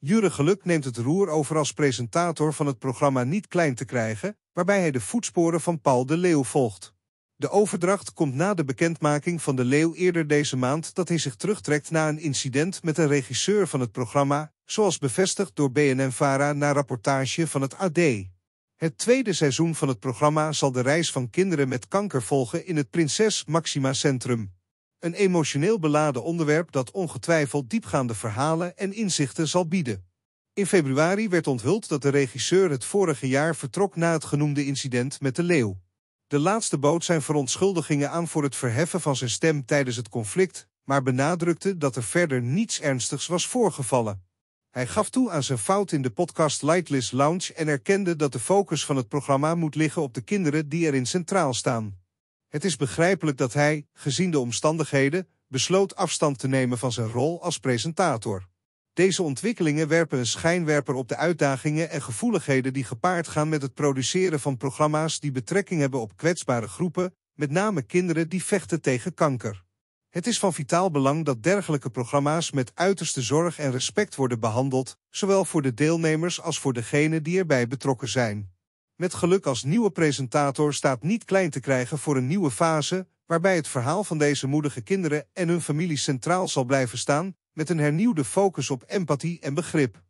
Jure Geluk neemt het roer over als presentator van het programma Niet Klein te krijgen, waarbij hij de voetsporen van Paul de Leeuw volgt. De overdracht komt na de bekendmaking van de Leeuw eerder deze maand dat hij zich terugtrekt na een incident met een regisseur van het programma, zoals bevestigd door BNN-Vara na rapportage van het AD. Het tweede seizoen van het programma zal de reis van kinderen met kanker volgen in het Prinses Maxima Centrum. Een emotioneel beladen onderwerp dat ongetwijfeld diepgaande verhalen en inzichten zal bieden. In februari werd onthuld dat de regisseur het vorige jaar vertrok na het genoemde incident met de leeuw. De laatste bood zijn verontschuldigingen aan voor het verheffen van zijn stem tijdens het conflict, maar benadrukte dat er verder niets ernstigs was voorgevallen. Hij gaf toe aan zijn fout in de podcast Lightless Lounge en erkende dat de focus van het programma moet liggen op de kinderen die erin centraal staan. Het is begrijpelijk dat hij, gezien de omstandigheden, besloot afstand te nemen van zijn rol als presentator. Deze ontwikkelingen werpen een schijnwerper op de uitdagingen en gevoeligheden die gepaard gaan met het produceren van programma's die betrekking hebben op kwetsbare groepen, met name kinderen die vechten tegen kanker. Het is van vitaal belang dat dergelijke programma's met uiterste zorg en respect worden behandeld, zowel voor de deelnemers als voor degenen die erbij betrokken zijn met geluk als nieuwe presentator staat niet klein te krijgen voor een nieuwe fase, waarbij het verhaal van deze moedige kinderen en hun familie centraal zal blijven staan, met een hernieuwde focus op empathie en begrip.